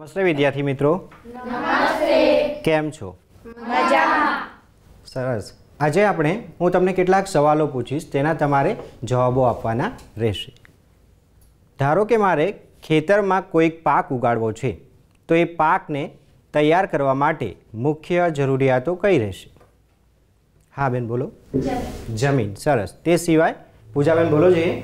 નમસ્તે વિદ્યાર્થી મિત્રો કેમ છો સરસ આજે આપણે હું તમને કેટલાક સવાલો પૂછીશ તેના તમારે જવાબો આપવાના રહેશે ધારો કે મારે ખેતરમાં કોઈક પાક ઉગાડવો છે તો એ પાકને તૈયાર કરવા માટે મુખ્ય જરૂરિયાતો કઈ રહેશે હા બેન બોલો જમીન સરસ તે સિવાય પૂજાબેન બોલો જોઈએ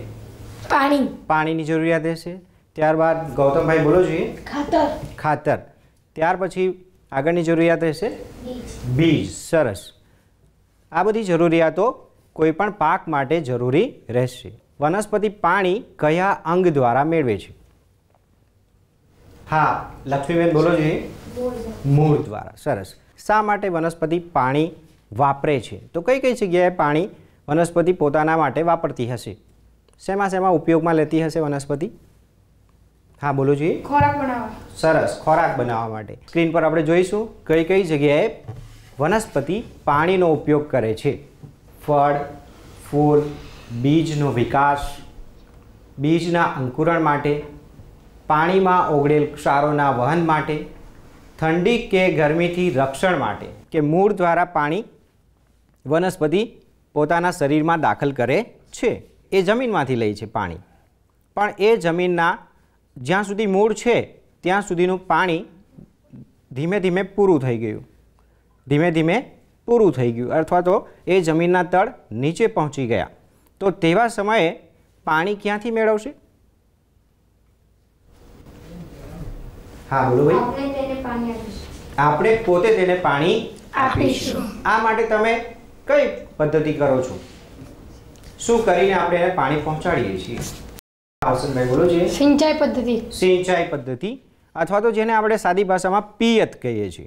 પાણી પાણીની જરૂરિયાત રહેશે ત્યારબાદ ગૌતમભાઈ બોલો જોઈએ ખાતર ખાતર ત્યાર પછી આગળની જરૂરિયાત રહેશે બીજ સરસ આ બધી જરૂરિયાતો કોઈ પણ પાક માટે જરૂરી રહેશે વનસ્પતિ પાણી કયા અંગ દ્વારા મેળવે છે હા લક્ષ્મીબેન બોલો જોઈએ મૂળ દ્વારા સરસ શા માટે વનસ્પતિ પાણી વાપરે છે તો કઈ કઈ જગ્યાએ પાણી વનસ્પતિ પોતાના માટે વાપરતી હશે શેમાં શેમાં ઉપયોગમાં લેતી હશે વનસ્પતિ હા બોલો જોઈએ ખોરાક બનાવવા સરસ ખોરાક બનાવવા માટે સ્ક્રીન પર આપણે જોઈશું કઈ કઈ જગ્યાએ વનસ્પતિ પાણીનો ઉપયોગ કરે છે ફળ ફૂલ બીજનો વિકાસ બીજના અંકુરણ માટે પાણીમાં ઓગળેલ ક્ષારોના વહન માટે ઠંડી કે ગરમીથી રક્ષણ માટે કે મૂળ દ્વારા પાણી વનસ્પતિ પોતાના શરીરમાં દાખલ કરે છે એ જમીનમાંથી લે છે પાણી પણ એ જમીનના જ્યાં સુધી મૂળ છે ત્યાં સુધીનું પાણી ધીમે ધીમે પૂરું થઈ ગયું ધીમે ધીમે પૂરું થઈ ગયું અથવા તો એ જમીનના તળ નીચે પહોંચી ગયા તો તેવા સમયે પાણી ક્યાંથી મેળવશે હા બોલો ભાઈ આપણે પોતે તેને પાણી આપીશું આ માટે તમે કઈ પદ્ધતિ કરો છો શું કરીને આપણે એને પાણી પહોંચાડીએ છીએ સિંચાઈ પદ્ધતિ અથવા તો જેને આપણે સાદી ભાષામાં પિયત કહીએ છીએ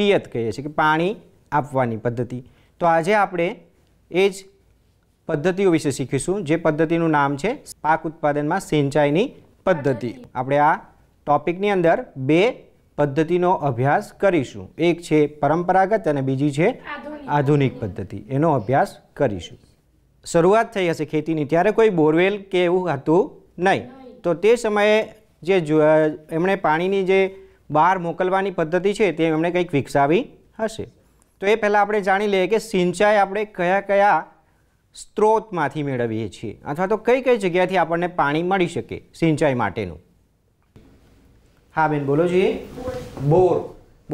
પિયત કહીએ છીએ કે પાણી આપવાની પદ્ધતિ તો આજે આપણે એ જ પદ્ધતિઓ વિશે શીખીશું જે પદ્ધતિનું નામ છે પાક ઉત્પાદનમાં સિંચાઈની પદ્ધતિ આપણે આ ટોપિકની અંદર બે પદ્ધતિનો અભ્યાસ કરીશું એક છે પરંપરાગત અને બીજી છે આધુનિક પદ્ધતિ એનો અભ્યાસ કરીશું શરૂઆત થઈ હશે ખેતીની ત્યારે કોઈ બોરવેલ કે એવું હતું નહીં તો તે સમયે જે એમણે પાણીની જે બહાર મોકલવાની પદ્ધતિ છે તે એમણે કંઈક વિકસાવી હશે તો એ પહેલાં આપણે જાણી લઈએ કે સિંચાઈ આપણે કયા કયા સ્ત્રોતમાંથી મેળવીએ છીએ અથવા તો કઈ કઈ જગ્યાથી આપણને પાણી મળી શકે સિંચાઈ માટેનું હા બેન બોલો છીએ બોર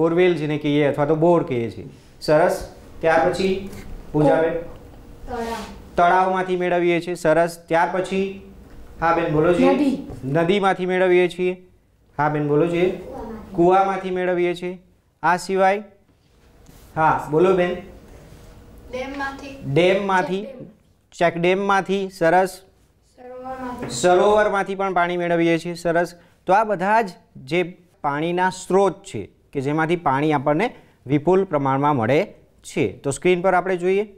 બોરવેલ જેને કહીએ અથવા તો બોર કહીએ છીએ સરસ ત્યાર પછી પૂજા તળાવ તળાવમાંથી મેળવીએ છીએ સરસ ત્યાર પછી હા બેન બોલો છીએ નદીમાંથી મેળવીએ છીએ હા બેન બોલો છીએ કૂવામાંથી મેળવીએ છીએ આ સિવાય હા બોલો બેન ડેમમાંથી ચેકડેમમાંથી સરસ સરોવરમાંથી પણ પાણી મેળવીએ છીએ સરસ તો આ બધા જ જે પાણીના સ્ત્રોત છે કે જેમાંથી પાણી આપણને વિપુલ પ્રમાણમાં મળે છે તો સ્ક્રીન પર આપણે જોઈએ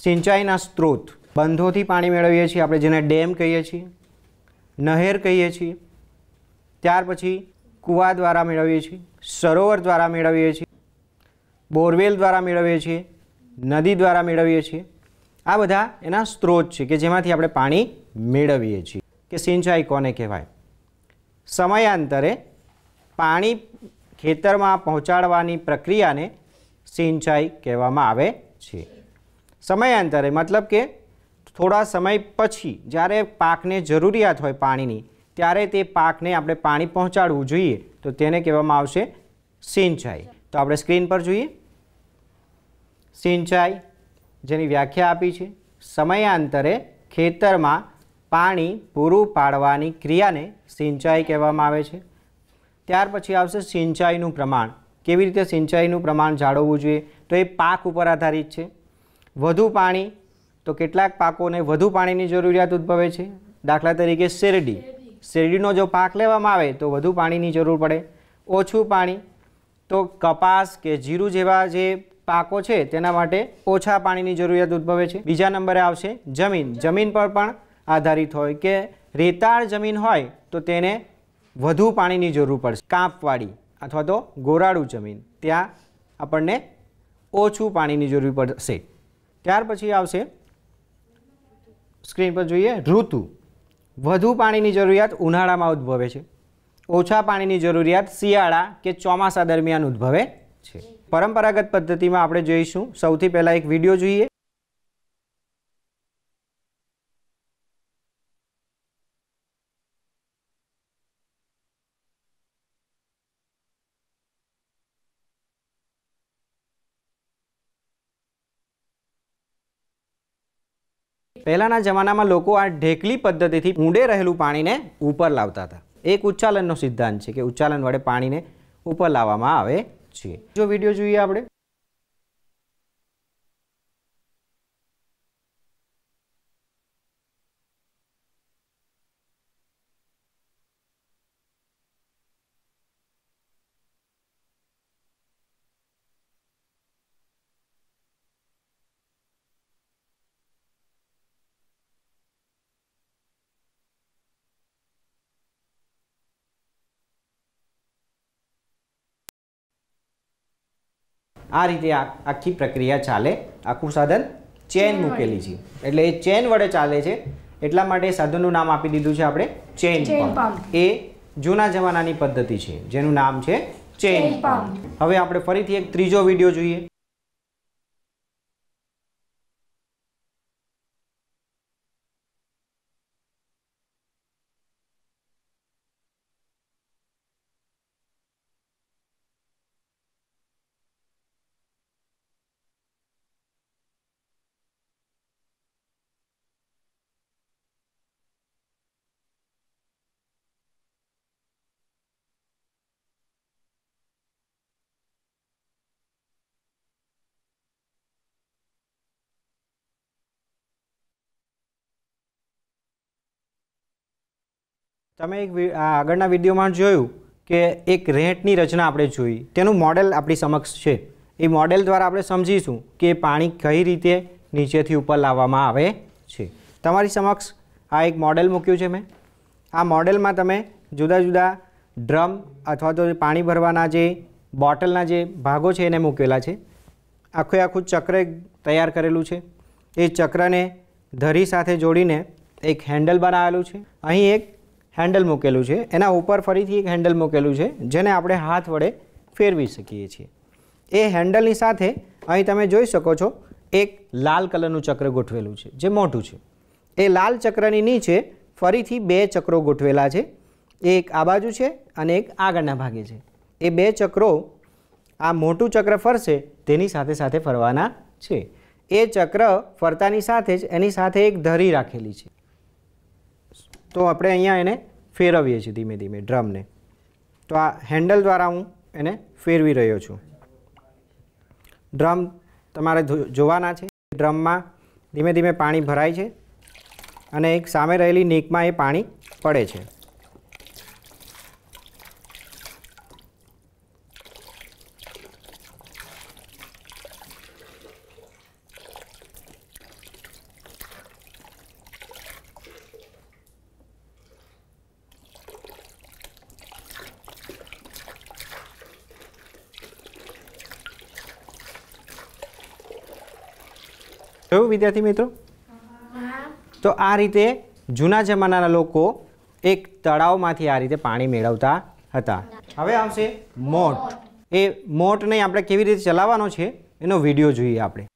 સિંચાઈના સ્ત્રોત બંધોથી પાણી મેળવીએ છીએ આપણે જેને ડેમ કહીએ છીએ નહેર કહીએ છીએ ત્યાર પછી કુવા દ્વારા મેળવીએ છીએ સરોવર દ્વારા મેળવીએ છીએ બોરવેલ દ્વારા મેળવીએ છીએ નદી દ્વારા મેળવીએ છીએ આ બધા એના સ્ત્રોત છે કે જેમાંથી આપણે પાણી મેળવીએ છીએ કે સિંચાઈ કોને કહેવાય સમયાંતરે પાણી ખેતરમાં પહોંચાડવાની પ્રક્રિયાને સિંચાઈ કહેવામાં આવે છે સમયાંતરે મતલબ કે થોડા સમય પછી જ્યારે પાકને જરૂરિયાત હોય પાણીની ત્યારે તે પાકને આપણે પાણી પહોંચાડવું જોઈએ તો તેને કહેવામાં આવશે સિંચાઈ તો આપણે સ્ક્રીન પર જોઈએ સિંચાઈ જેની વ્યાખ્યા આપી છે સમયાંતરે ખેતરમાં પાણી પૂરું પાડવાની ક્રિયાને સિંચાઈ કહેવામાં આવે છે ત્યાર પછી આવશે સિંચાઈનું પ્રમાણ કેવી રીતે સિંચાઈનું પ્રમાણ જાળવવું જોઈએ તો એ પાક ઉપર આધારિત છે વધુ પાણી તો કેટલાક પાકોને વધુ પાણીની જરૂરિયાત ઉદ્ભવે છે દાખલા તરીકે શેરડી શેરડીનો જો પાક લેવામાં આવે તો વધુ પાણીની જરૂર પડે ઓછું પાણી તો કપાસ કે જીરું જેવા જે પાકો છે તેના માટે ઓછા પાણીની જરૂરિયાત ઉદ્ભવે છે બીજા નંબરે આવશે જમીન જમીન પર પણ આધારિત હોય કે રેતાળ જમીન હોય તો તેને વધુ પાણીની જરૂર પડશે કાંપવાળી અથવા તો ગોરાળું જમીન ત્યાં આપણને ઓછું પાણીની જરૂર પડશે ત્યાર પછી આવશે સ્ક્રીન પર જોઈએ ઋતુ વધુ પાણીની જરૂરિયાત ઉનાળામાં ઉદ્ભવે છે ઓછા પાણીની જરૂરિયાત શિયાળા કે ચોમાસા દરમિયાન ઉદ્ભવે છે પરંપરાગત પદ્ધતિમાં આપણે જોઈશું સૌથી પહેલાં એક વિડીયો જોઈએ પહેલાંના જમાનામાં લોકો આ ઢેકલી પદ્ધતિથી ઊંડે રહેલું પાણીને ઉપર લાવતા હતા એક ઉચ્ચાલનનો સિદ્ધાંત છે કે ઉચ્ચાલન વડે પાણીને ઉપર લાવવામાં આવે છે જો વિડીયો જોઈએ આપણે આ રીતે આખી પ્રક્રિયા ચાલે આખું સાધન ચેન મૂકેલી છે એટલે એ ચેન વડે ચાલે છે એટલા માટે સાધનનું નામ આપી દીધું છે આપણે ચેન એ જૂના જમાનાની પદ્ધતિ છે જેનું નામ છે ચેન હવે આપણે ફરીથી એક ત્રીજો વિડીયો જોઈએ તમે એક આગળના વિડીયોમાં જોયું કે એક રેટની રચના આપણે જોઈ તેનું મોડેલ આપણી સમક્ષ છે એ મોડેલ દ્વારા આપણે સમજીશું કે પાણી કઈ રીતે નીચેથી ઉપર લાવવામાં આવે છે તમારી સમક્ષ આ એક મોડેલ મૂક્યું છે મેં આ મોડેલમાં તમે જુદા જુદા ડ્રમ અથવા તો પાણી ભરવાના જે બોટલના જે ભાગો છે એને મૂકેલા છે આખું આખું ચક્ર તૈયાર કરેલું છે એ ચક્રને ધરી સાથે જોડીને એક હેન્ડલ બનાવેલું છે અહીં એક હેન્ડલ મૂકેલું છે એના ઉપર ફરીથી એક હેન્ડલ મૂકેલું છે જેને આપણે હાથ વડે ફેરવી શકીએ છીએ એ હેન્ડલની સાથે અહીં તમે જોઈ શકો છો એક લાલ કલરનું ચક્ર ગોઠવેલું છે જે મોટું છે એ લાલ ચક્રની નીચે ફરીથી બે ચક્રો ગોઠવેલા છે એક આ બાજુ છે અને એક આગળના ભાગે છે એ બે ચક્રો આ મોટું ચક્ર ફરશે તેની સાથે સાથે ફરવાના છે એ ચક્ર ફરતાની સાથે જ એની સાથે એક ધરી રાખેલી છે તો આપણે અહીંયા એને ફેરવીએ છીએ ધીમે ધીમે ડ્રમને તો આ હેન્ડલ દ્વારા હું એને ફેરવી રહ્યો છું ડ્રમ તમારે જોવાના છે ડ્રમમાં ધીમે ધીમે પાણી ભરાય છે અને એક સામે રહેલી નીકમાં એ પાણી પડે છે વિદ્યાર્થી મિત્રો તો આ રીતે જૂના જમાનાના લોકો એક તળાવમાંથી આ રીતે પાણી મેળવતા હતા હવે આવશે મોટ એ મોટને આપણે કેવી રીતે ચલાવવાનો છે એનો વિડીયો જોઈએ આપણે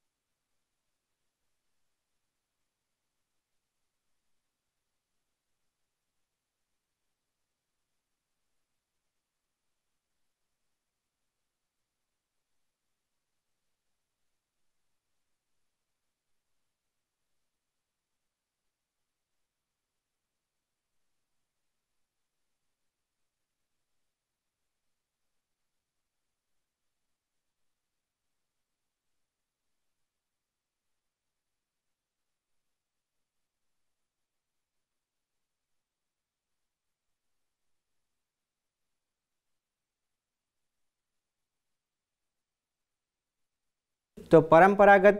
તો પરંપરાગત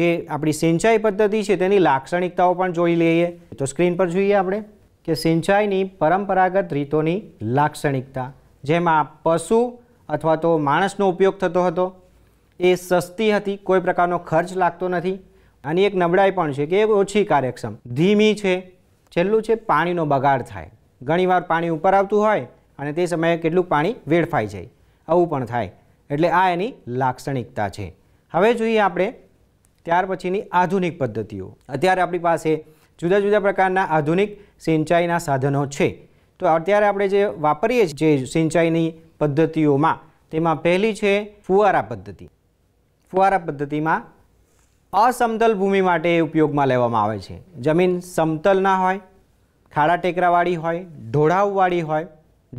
જે આપણી સિંચાઈ પદ્ધતિ છે તેની લાક્ષણિકતાઓ પણ જોઈ લઈએ તો સ્ક્રીન પર જોઈએ આપણે કે સિંચાઈની પરંપરાગત રીતોની લાક્ષણિકતા જેમાં પશુ અથવા તો માણસનો ઉપયોગ થતો હતો એ સસ્તી હતી કોઈ પ્રકારનો ખર્ચ લાગતો નથી અને એક નબળાઈ પણ છે કે ઓછી કાર્યક્ષમ ધીમી છે છેલ્લું છે પાણીનો બગાડ થાય ઘણીવાર પાણી ઉપર આવતું હોય અને તે સમયે કેટલું પાણી વેડફાઈ જાય આવું પણ થાય એટલે આ એની લાક્ષણિકતા છે હવે જોઈએ આપણે ત્યાર પછીની આધુનિક પદ્ધતિઓ અત્યારે આપણી પાસે જુદા જુદા પ્રકારના આધુનિક સિંચાઈના સાધનો છે તો અત્યારે આપણે જે વાપરીએ છીએ જે સિંચાઈની પદ્ધતિઓમાં તેમાં પહેલી છે ફુવારા પદ્ધતિ ફુવારા પદ્ધતિમાં અસમતલ ભૂમિ માટે ઉપયોગમાં લેવામાં આવે છે જમીન સમતલ ના હોય ખાડા ટેકરાવાળી હોય ઢોળાવવાળી હોય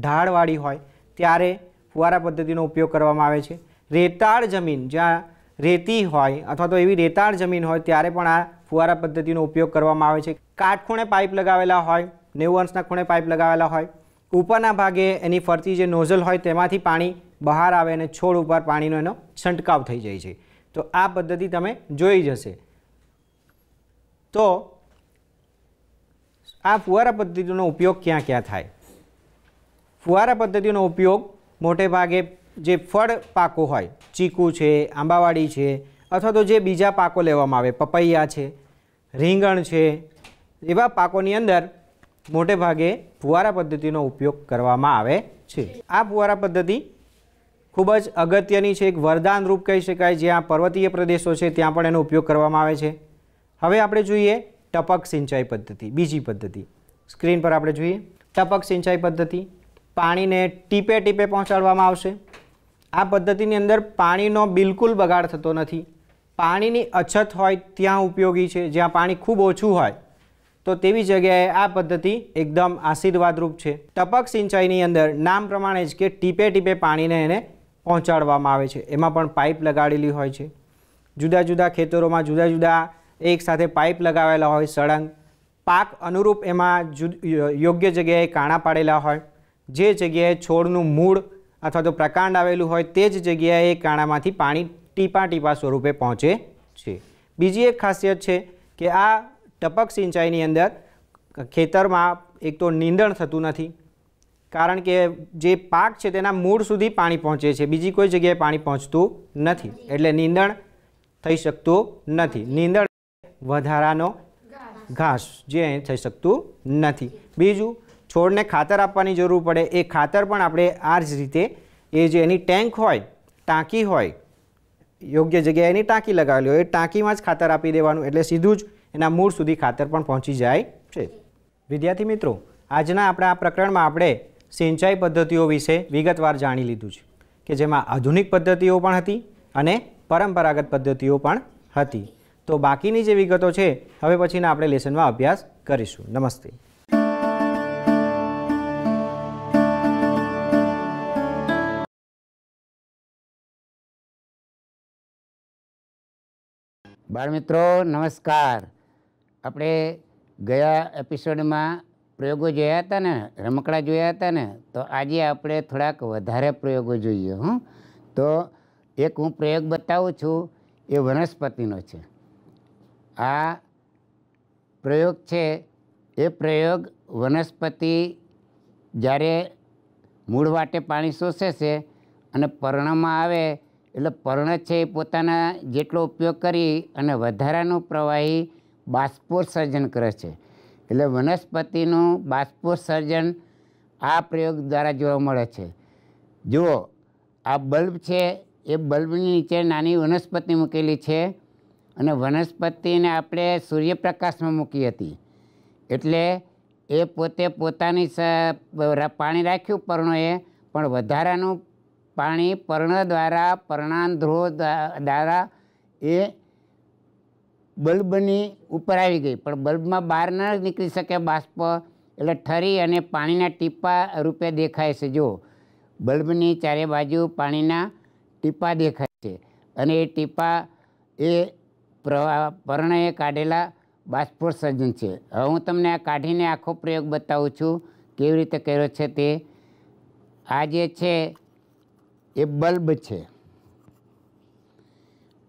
ઢાળવાળી હોય ત્યારે ફુવારા પદ્ધતિનો ઉપયોગ કરવામાં આવે છે રેતાળ જમીન જ્યાં રેતી હોય અથવા તો એવી રેતાળ જમીન હોય ત્યારે પણ આ ફુવારા પદ્ધતિનો ઉપયોગ કરવામાં આવે છે કાટખૂણે પાઇપ લગાવેલા હોય નેવું અંશના ખૂણે પાઇપ લગાવેલા હોય ઉપરના ભાગે એની ફરતી જે નોઝલ હોય તેમાંથી પાણી બહાર આવે અને છોડ ઉપર પાણીનો એનો છંટકાવ થઈ જાય છે તો આ પદ્ધતિ તમે જોઈ જશે તો આ ફુવારા પદ્ધતિનો ઉપયોગ ક્યાં ક્યાં થાય ફુવારા પદ્ધતિનો ઉપયોગ મોટે ભાગે જે ફળ પાકો હોય ચીકુ છે આંબાવાડી છે અથવા તો જે બીજા પાકો લેવામાં આવે પપૈયા છે રીંગણ છે એવા પાકોની અંદર મોટે ભાગે ફુવારા પદ્ધતિનો ઉપયોગ કરવામાં આવે છે આ ફુવારા પદ્ધતિ ખૂબ જ અગત્યની છે એક વરદાન રૂપ કહી શકાય જ્યાં પર્વતીય પ્રદેશો છે ત્યાં પણ એનો ઉપયોગ કરવામાં આવે છે હવે આપણે જોઈએ ટપક સિંચાઈ પદ્ધતિ બીજી પદ્ધતિ સ્ક્રીન પર આપણે જોઈએ ટપક સિંચાઈ પદ્ધતિ પાણીને ટીપે ટીપે પહોંચાડવામાં આવશે આ પદ્ધતિની અંદર પાણીનો બિલકુલ બગાડ થતો નથી પાણીની અછત હોય ત્યાં ઉપયોગી છે જ્યાં પાણી ખૂબ ઓછું હોય તો તેવી જગ્યાએ આ પદ્ધતિ એકદમ આશીર્વાદરૂપ છે ટપક સિંચાઈની અંદર નામ પ્રમાણે જ કે ટીપે ટીપે પાણીને એને પહોંચાડવામાં આવે છે એમાં પણ પાઇપ લગાડેલી હોય છે જુદા જુદા ખેતરોમાં જુદા જુદા એકસાથે પાઇપ લગાવેલા હોય સળંગ પાક અનુરૂપ એમાં યોગ્ય જગ્યાએ કાણા પાડેલા હોય જે જગ્યાએ છોડનું મૂળ અથવા તો પ્રકાંડ આવેલું હોય તે જ જગ્યાએ કાણામાંથી પાણી ટીપા ટીપા સ્વરૂપે પહોંચે છે બીજી એક ખાસિયત છે કે આ ટપક સિંચાઈની અંદર ખેતરમાં એક તો નીંદણ થતું નથી કારણ કે જે પાક છે તેના મૂળ સુધી પાણી પહોંચે છે બીજી કોઈ જગ્યાએ પાણી પહોંચતું નથી એટલે નીંદણ થઈ શકતું નથી નીંદણ વધારાનો ઘાસ જે થઈ શકતું નથી બીજું છોડને ખાતર આપવાની જરૂર પડે એ ખાતર પણ આપણે આ જ રીતે એ જે એની ટેન્ક હોય ટાંકી હોય યોગ્ય જગ્યાએ એની ટાંકી લગાવેલી હોય એ ટાંકીમાં જ ખાતર આપી દેવાનું એટલે સીધું જ એના મૂળ સુધી ખાતર પણ પહોંચી જાય છે વિદ્યાર્થી મિત્રો આજના આપણા આ પ્રકરણમાં આપણે સિંચાઈ પદ્ધતિઓ વિશે વિગતવાર જાણી લીધું છે કે જેમાં આધુનિક પદ્ધતિઓ પણ હતી અને પરંપરાગત પદ્ધતિઓ પણ હતી તો બાકીની જે વિગતો છે હવે પછીના આપણે લેસનમાં અભ્યાસ કરીશું નમસ્તે બાળમિત્રો નમસ્કાર આપણે ગયા એપિસોડમાં પ્રયોગો જોયા હતા ને રમકડા જોયા હતા ને તો આજે આપણે થોડાક વધારે પ્રયોગો જોઈએ હું તો એક હું પ્રયોગ બતાવું છું એ વનસ્પતિનો છે આ પ્રયોગ છે એ પ્રયોગ વનસ્પતિ જ્યારે મૂળ વાટે પાણી શોષે છે અને પર્ણમાં આવે એટલે પર્ણ છે એ પોતાના જેટલો ઉપયોગ કરી અને વધારાનું પ્રવાહી બાષ્પોત્સર્જન કરે છે એટલે વનસ્પતિનું બાષ્પોત્સર્જન આ પ્રયોગ દ્વારા જોવા મળે છે જુઓ આ બલ્બ છે એ બલ્બની નીચે નાની વનસ્પતિ મૂકેલી છે અને વનસ્પતિને આપણે સૂર્યપ્રકાશમાં મૂકી હતી એટલે એ પોતે પોતાની પાણી રાખ્યું પર્ણોએ પણ વધારાનું પાણી પર્ણ દ્વારા પર્ણાંધ્રો દ્વારા એ બલ્બની ઉપર આવી ગઈ પણ બલ્બમાં બહાર ન નીકળી શકે બાષ્પ એટલે ઠરી અને પાણીના ટીપા રૂપે દેખાય છે જો બલ્બની ચારે બાજુ પાણીના ટીપા દેખાય છે અને એ ટીપા એ પ્રવા પર્ણએ કાઢેલા બાષ્પોત્સર્જન છે હવે હું તમને આ કાઢીને આખો પ્રયોગ બતાવું છું કેવી રીતે કર્યો છે તે આ જે છે એ બલ્બ છે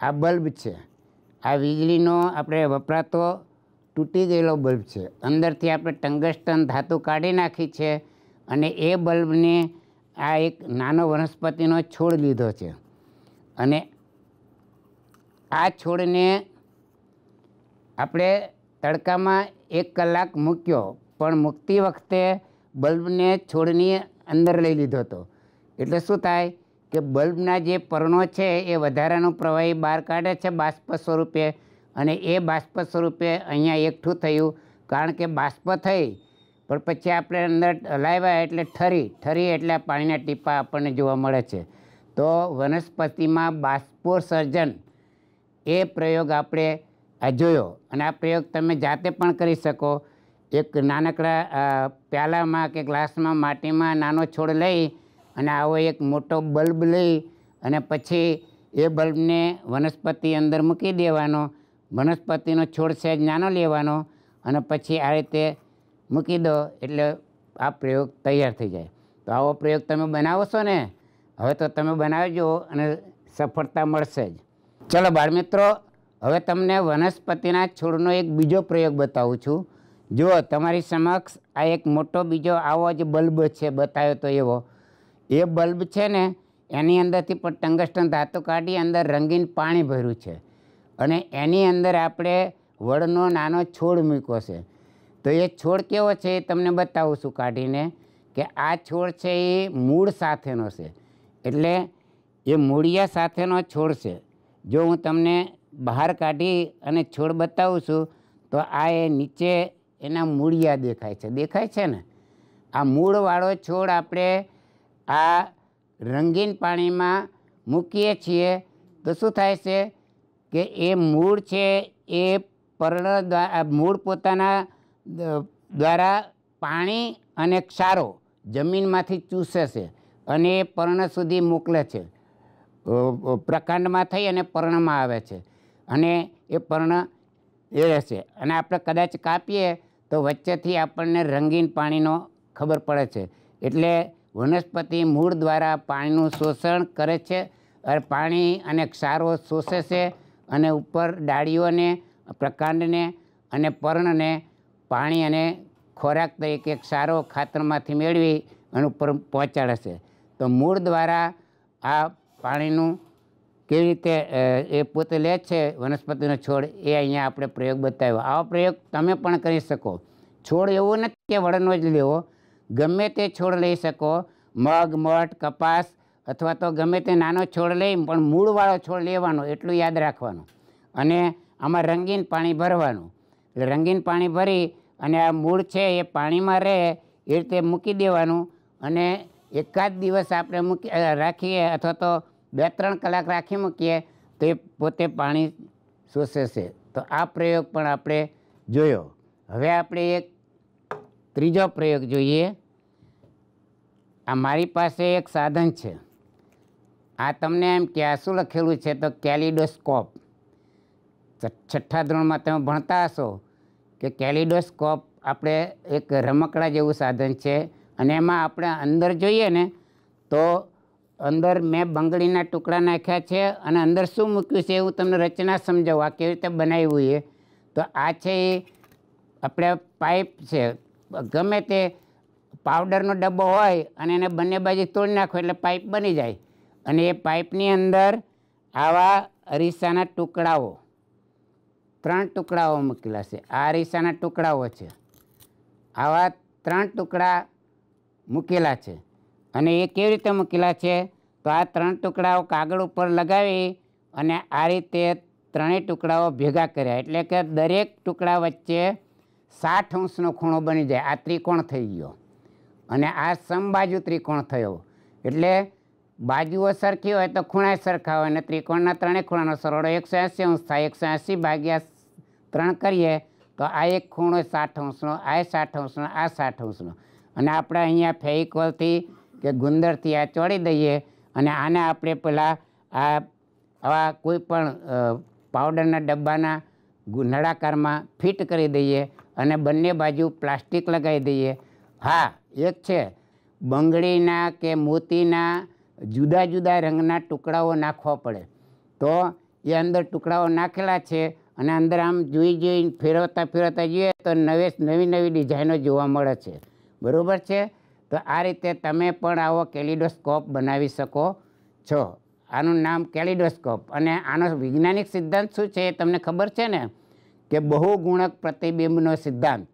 આ બલ્બ છે આ વીજળીનો આપણે વપરાતો તૂટી ગયેલો બલ્બ છે અંદરથી આપણે ટંગસ્ટન ધાતુ કાઢી નાખી છે અને એ બલ્બને આ એક નાનો વનસ્પતિનો છોડ લીધો છે અને આ છોડને આપણે તડકામાં એક કલાક મૂક્યો પણ મૂકતી વખતે બલ્બને છોડની અંદર લઈ લીધો હતો એટલે શું થાય કે બલ્બના જે પર્ણો છે એ વધારાનું પ્રવાહી બહાર કાઢે છે બાષ્પ સ્વરૂપે અને એ બાષ્પ સ્વરૂપે અહીંયા એકઠું થયું કારણ કે બાષ્પ થઈ પણ પછી આપણે અંદર હલાવ્યા એટલે ઠરી ઠરી એટલે પાણીના ટીપા આપણને જોવા મળે છે તો વનસ્પતિમાં બાષ્પોસર્જન એ પ્રયોગ આપણે આ જોયો અને આ પ્રયોગ તમે જાતે પણ કરી શકો એક નાનકડા પ્યાલામાં કે ગ્લાસમાં માટીમાં નાનો છોડ લઈ અને આવો એક મોટો બલ્બ લઈ અને પછી એ બલ્બને વનસ્પતિ અંદર મૂકી દેવાનો વનસ્પતિનો છોડ સહેજ નાનો લેવાનો અને પછી આ રીતે મૂકી દો એટલે આ પ્રયોગ તૈયાર થઈ જાય તો આવો પ્રયોગ તમે બનાવો ને હવે તો તમે બનાવજો અને સફળતા મળશે જ ચલો મિત્રો હવે તમને વનસ્પતિના છોડનો એક બીજો પ્રયોગ બતાવું છું જુઓ તમારી સમક્ષ આ એક મોટો બીજો આવો જ બલ્બ છે બતાવ્યો તો એવો એ બલ્બ છે ને એની અંદરથી પણ ટંગસ્ટન ધાતુ કાઢી અંદર રંગીન પાણી ભર્યું છે અને એની અંદર આપણે વડનો નાનો છોડ મૂક્યો છે તો એ છોડ કેવો છે એ તમને બતાવું છું કાઢીને કે આ છોડ છે એ મૂળ સાથેનો છે એટલે એ મૂળિયા સાથેનો છોડ છે જો હું તમને બહાર કાઢી અને છોડ બતાવું છું તો આ એ નીચે એના મૂળિયા દેખાય છે દેખાય છે ને આ મૂળવાળો છોડ આપણે આ રંગીન પાણીમાં મૂકીએ છીએ તો શું થાય છે કે એ મૂળ છે એ પર્ણ મૂળ પોતાના દ્વારા પાણી અને ક્ષારો જમીનમાંથી ચૂસે છે અને એ પર્ણ સુધી મોકલે છે પ્રકાંડમાં થઈ અને પર્ણમાં આવે છે અને એ પર્ણ એ રહેશે અને આપણે કદાચ કાપીએ તો વચ્ચેથી આપણને રંગીન પાણીનો ખબર પડે છે એટલે વનસ્પતિ મૂળ દ્વારા પાણીનું શોષણ કરે છે અને પાણી અને ક્ષારો શોષે છે અને ઉપર ડાળીઓને પ્રકાંડને અને પર્ણને પાણી અને ખોરાક તરીકે ક્ષારો ખાતરમાંથી મેળવી અને ઉપર પહોંચાડે છે તો મૂળ દ્વારા આ પાણીનું કેવી રીતે એ પોતે લે છે વનસ્પતિનો છોડ એ અહીંયા આપણે પ્રયોગ બતાવ્યો આવો પ્રયોગ તમે પણ કરી શકો છોડ એવો નથી કે વળનો જ લેવો ગમે તે છોડ લઈ શકો મગ મઠ કપાસ અથવા તો ગમે તે નાનો છોડ લઈ પણ મૂળવાળો છોડ લેવાનો એટલું યાદ રાખવાનું અને આમાં રંગીન પાણી ભરવાનું રંગીન પાણી ભરી અને આ મૂળ છે એ પાણીમાં રહે એ રીતે મૂકી દેવાનું અને એકાદ દિવસ આપણે મૂકી રાખીએ અથવા તો બે ત્રણ કલાક રાખી મૂકીએ તો એ પોતે પાણી શોષે છે તો આ પ્રયોગ પણ આપણે જોયો હવે આપણે એક ત્રીજો પ્રયોગ જોઈએ આ મારી પાસે એક સાધન છે આ તમને એમ કે આ શું લખેલું છે તો કેલિડોસ્કોપ છઠ્ઠા ધોરણમાં તમે ભણતા હશો કે કેલિડોસ્કોપ આપણે એક રમકડા જેવું સાધન છે અને એમાં આપણે અંદર જોઈએ ને તો અંદર મેં બંગડીના ટુકડા નાખ્યા છે અને અંદર શું મૂક્યું છે એવું તમને રચના સમજાવું આ કેવી રીતે બનાવ્યું એ તો આ છે એ આપણે પાઇપ છે ગમે તે પાવડરનો ડબ્બો હોય અને એને બંને બાજુ તોડી નાખો એટલે પાઇપ બની જાય અને એ પાઇપની અંદર આવા અરીસાના ટુકડાઓ ત્રણ ટુકડાઓ મૂકેલા છે આ અરીસાના ટુકડાઓ છે આવા ત્રણ ટુકડા મૂકેલા છે અને એ કેવી રીતે મૂકેલા છે તો આ ત્રણ ટુકડાઓ કાગળ ઉપર લગાવી અને આ રીતે ત્રણેય ટુકડાઓ ભેગા કર્યા એટલે કે દરેક ટુકડા વચ્ચે સાઠ અંશનો ખૂણો બની જાય આ ત્રિકોણ થઈ ગયો અને આ સમબાજુ ત્રિકોણ થયો એટલે બાજુઓ સરખી હોય તો ખૂણા સરખા હોય અને ત્રિકોણના ત્રણેય ખૂણાનો સરવાળો એકસો એંસી અંશ થાય એકસો એંશી ભાગ્યા ત્રણ કરીએ તો આ એક ખૂણો સાઠ અંશનો આ સાઠ અંશનો આ સાઠ અંશનો અને આપણે અહીંયા ફેઇકોલથી કે ગુંદરથી આ ચોડી દઈએ અને આને આપણે પહેલાં આ આવા કોઈ પણ પાવડરના ડબ્બાના નળાકારમાં ફિટ કરી દઈએ અને બંને બાજુ પ્લાસ્ટિક લગાવી દઈએ હા એક છે બંગડીના કે મોતીના જુદા જુદા રંગના ટુકડાઓ નાખવા પડે તો એ અંદર ટુકડાઓ નાખેલા છે અને અંદર આમ જોઈ જોઈ ફેરવતા ફેરવતા જઈએ તો નવે નવી નવી ડિઝાઇનો જોવા મળે છે બરાબર છે તો આ રીતે તમે પણ આવો કેલિડોસ્કોપ બનાવી શકો છો આનું નામ કેલિડોસ્કોપ અને આનો વૈજ્ઞાનિક સિદ્ધાંત શું છે એ તમને ખબર છે ને કે બહુ ગુણક પ્રતિબિંબનો સિદ્ધાંત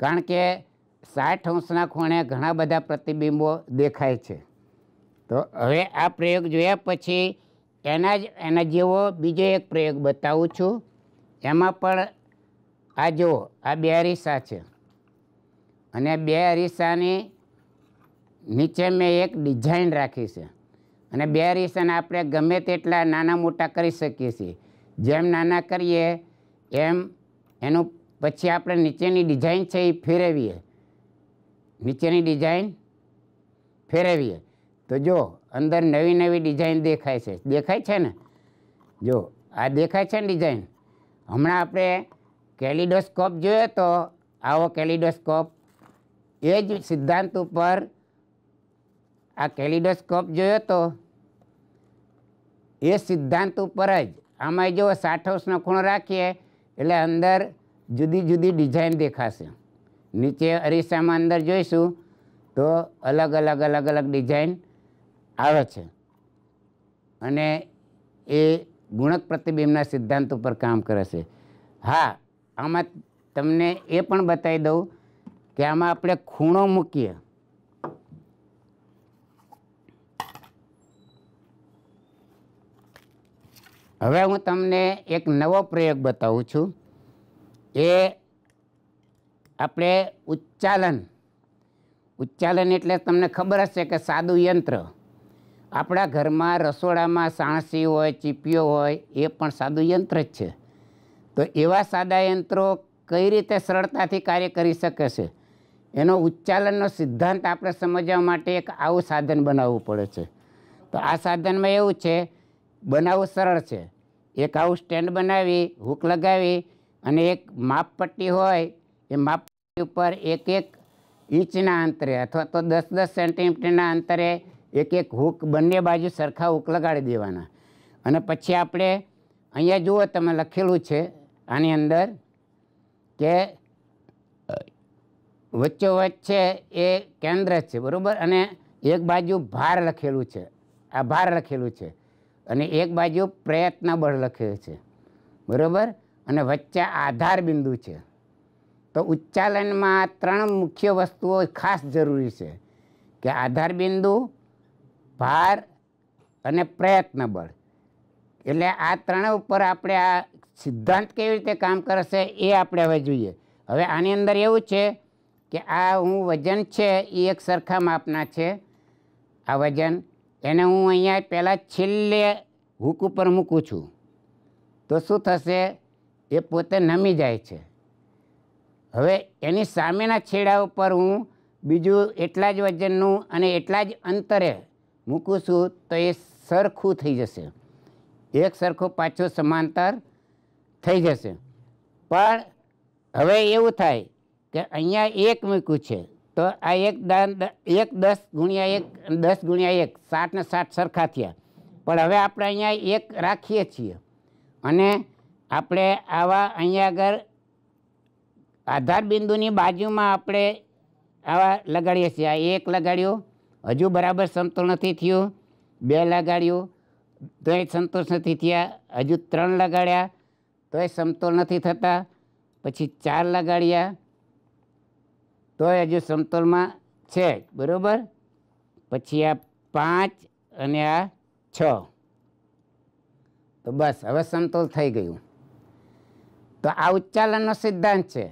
કારણ કે સાઠ અંશના ખૂણે ઘણા બધા પ્રતિબિંબો દેખાય છે તો હવે આ પ્રયોગ જોયા પછી એના જ એના જેવો બીજો એક પ્રયોગ બતાવું છું એમાં પણ આ જુઓ આ બે અરીસા છે અને બે અરીસાની નીચે મેં એક ડિઝાઇન રાખી છે અને બે અરીસાને આપણે ગમે તેટલા નાના મોટા કરી શકીએ છીએ જેમ નાના કરીએ એમ એનું પછી આપણે નીચેની ડિઝાઇન છે એ ફેરવીએ નીચેની ડિઝાઇન ફેરવીએ તો જો અંદર નવી નવી ડિઝાઇન દેખાય છે દેખાય છે ને જો આ દેખાય છે ને ડિઝાઇન હમણાં આપણે કેલિડોસ્કોપ જોયો તો આવો કેલિડોસ્કોપ એ જ સિદ્ધાંત ઉપર આ કેલિડોસ્કોપ જોયો તો એ સિદ્ધાંત ઉપર જ આમાં જો સાઠ અંશનો ખૂણો રાખીએ એટલે અંદર જુદી જુદી ડિઝાઇન દેખાશે નીચે અરીસામાં અંદર જોઈશું તો અલગ અલગ અલગ અલગ ડિઝાઇન આવે છે અને એ ગુણક પ્રતિબિંબના સિદ્ધાંત ઉપર કામ કરે છે હા આમાં તમને એ પણ બતાવી દઉં કે આમાં આપણે ખૂણો મૂકીએ હવે હું તમને એક નવો પ્રયોગ બતાવું છું એ આપણે ઉચ્ચાલન ઉચ્ચાલન એટલે તમને ખબર હશે કે સાદું યંત્ર આપણા ઘરમાં રસોડામાં સાણસી હોય ચીપીઓ હોય એ પણ સાદું યંત્ર જ છે તો એવા સાદા યંત્રો કઈ રીતે સરળતાથી કાર્ય કરી શકે છે એનો ઉચ્ચાલનનો સિદ્ધાંત આપણે સમજવા માટે એક આવું સાધન બનાવવું પડે છે તો આ સાધનમાં એવું છે બનાવવું સરળ છે એક આવું સ્ટેન્ડ બનાવી હૂક લગાવી અને એક માપપટ્ટી હોય એ માપપટ્ટી ઉપર એક એક ઇંચના અંતરે અથવા તો દસ દસ સેન્ટીમીટરના અંતરે એક એક હુક બંને બાજુ સરખા હુક લગાડી દેવાના અને પછી આપણે અહીંયા જુઓ તમે લખેલું છે આની અંદર કે વચ્ચોવચ્ચ છે એ કેન્દ્ર છે બરાબર અને એક બાજુ ભાર લખેલું છે આ ભાર લખેલું છે અને એક બાજુ પ્રયત્ન બળ લખ્યું છે બરાબર અને વચ્ચે આધાર બિંદુ છે તો ઉચ્ચાલનમાં આ ત્રણ મુખ્ય વસ્તુઓ ખાસ જરૂરી છે કે આધાર બિંદુ ભાર અને પ્રયત્ન બળ એટલે આ ત્રણ ઉપર આપણે આ સિદ્ધાંત કેવી રીતે કામ કરશે એ આપણે હવે જોઈએ હવે આની અંદર એવું છે કે આ હું વજન છે એ એક સરખા માપના છે આ વજન એને હું અહીંયા પહેલાં છેલ્લે હૂક ઉપર મૂકું છું તો શું થશે એ પોતે નમી જાય છે હવે એની સામેના છેડા ઉપર હું બીજું એટલા જ વજનનું અને એટલા જ અંતરે મૂકું છું તો એ સરખું થઈ જશે એક સરખું પાછું સમાંતર થઈ જશે પણ હવે એવું થાય કે અહીંયા એક મૂક્યું છે તો આ એક દાન એક દસ ગુણ્યા એક દસ ગુણ્યા એક સાત ને સાત સરખા થયા પણ હવે આપણે અહીંયા એક રાખીએ છીએ અને આપણે આવા અહીંયા આગળ આધાર બિંદુની બાજુમાં આપણે આવા લગાડીએ છીએ આ એક લગાડ્યો હજુ બરાબર સમતોલ નથી થયું બે લગાડ્યું તોય સંતોષ નથી થયા હજુ ત્રણ લગાડ્યા તોય સમતોલ નથી થતા પછી ચાર લગાડ્યા તો હજુ સમતોલમાં છે બરાબર પછી આ પાંચ અને આ છ તો બસ હવે સમતોલ થઈ ગયું તો આ ઉચ્ચાલનનો સિદ્ધાંત છે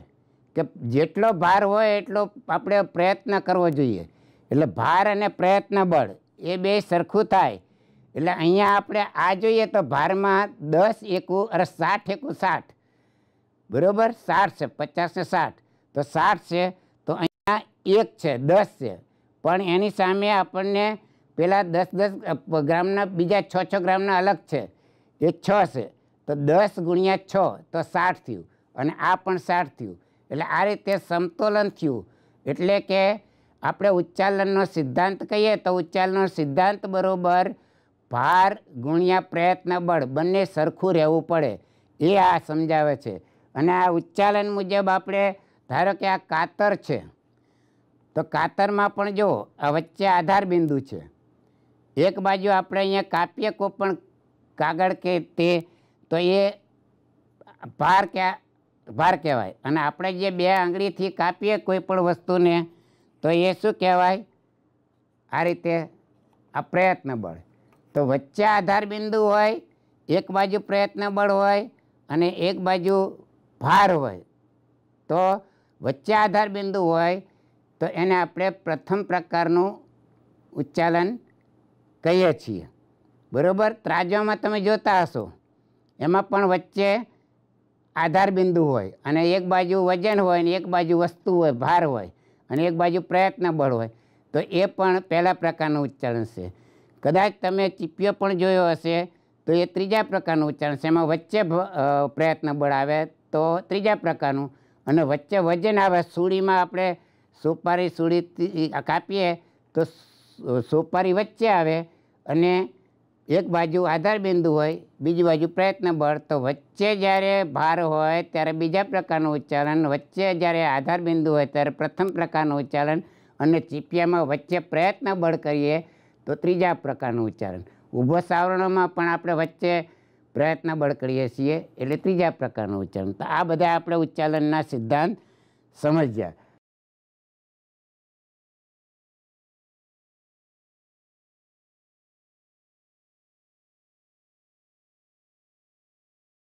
કે જેટલો ભાર હોય એટલો આપણે પ્રયત્ન કરવો જોઈએ એટલે ભાર અને પ્રયત્ન બળ એ બે સરખું થાય એટલે અહીંયા આપણે આ જોઈએ તો ભારમાં દસ એકુ અરે સાઠ એકુ સાઠ બરાબર સાઠ છે પચાસ ને સાઠ તો સાઠ છે એક છે દસ છે પણ એની સામે આપણને પેલા દસ દસ ગ્રામના બીજા છ છ ગ્રામના અલગ છે એ છ છે તો દસ ગુણ્યા છ તો સાઠ થયું અને આ પણ સાઠ થયું એટલે આ રીતે સમતોલન થયું એટલે કે આપણે ઉચ્ચાલનનો સિદ્ધાંત કહીએ તો ઉચ્ચાલનનો સિદ્ધાંત બરાબર ભાર ગુણ્યા પ્રયત્ન બળ બંને સરખું રહેવું પડે એ આ સમજાવે છે અને આ ઉચ્ચાલન મુજબ આપણે ધારો કે આ કાતર છે તો કાતરમાં પણ જો આ વચ્ચે આધાર બિંદુ છે એક બાજુ આપણે અહીંયા કાપીએ કોઈ પણ કાગળ કે તે તો એ ભાર કે ભાર કહેવાય અને આપણે જે બે આંગળીથી કાપીએ કોઈ પણ વસ્તુને તો એ શું કહેવાય આ રીતે આ પ્રયત્ન બળ તો વચ્ચે આધાર બિંદુ હોય એક બાજુ પ્રયત્ન બળ હોય અને એક બાજુ ભાર હોય તો વચ્ચે આધાર બિંદુ હોય તો એને આપણે પ્રથમ પ્રકારનું ઉચ્ચાલન કહીએ છીએ બરાબર ત્રાજવામાં તમે જોતા હશો એમાં પણ વચ્ચે આધાર બિંદુ હોય અને એક બાજુ વજન હોય અને એક બાજુ વસ્તુ હોય ભાર હોય અને એક બાજુ પ્રયત્ન બળ હોય તો એ પણ પહેલા પ્રકારનું ઉચ્ચારણ છે કદાચ તમે ચીપિયો પણ જોયો હશે તો એ ત્રીજા પ્રકારનું ઉચ્ચારણ છે એમાં વચ્ચે પ્રયત્ન બળ આવે તો ત્રીજા પ્રકારનું અને વચ્ચે વજન આવે સુડીમાં આપણે સોપારી સુડી કાપીએ તો સોપારી વચ્ચે આવે અને એક બાજુ આધાર બિંદુ હોય બીજી બાજુ પ્રયત્ન બળ તો વચ્ચે જ્યારે ભાર હોય ત્યારે બીજા પ્રકારનું ઉચ્ચારણ વચ્ચે જ્યારે આધાર બિંદુ હોય ત્યારે પ્રથમ પ્રકારનું ઉચ્ચારણ અને ચીપિયામાં વચ્ચે પ્રયત્ન બળ કરીએ તો ત્રીજા પ્રકારનું ઉચ્ચારણ ઊભો સાવરણોમાં પણ આપણે વચ્ચે પ્રયત્ન બળ કરીએ છીએ એટલે ત્રીજા પ્રકારનું ઉચ્ચારણ તો આ બધા આપણે ઉચ્ચારણના સિદ્ધાંત સમજ્યા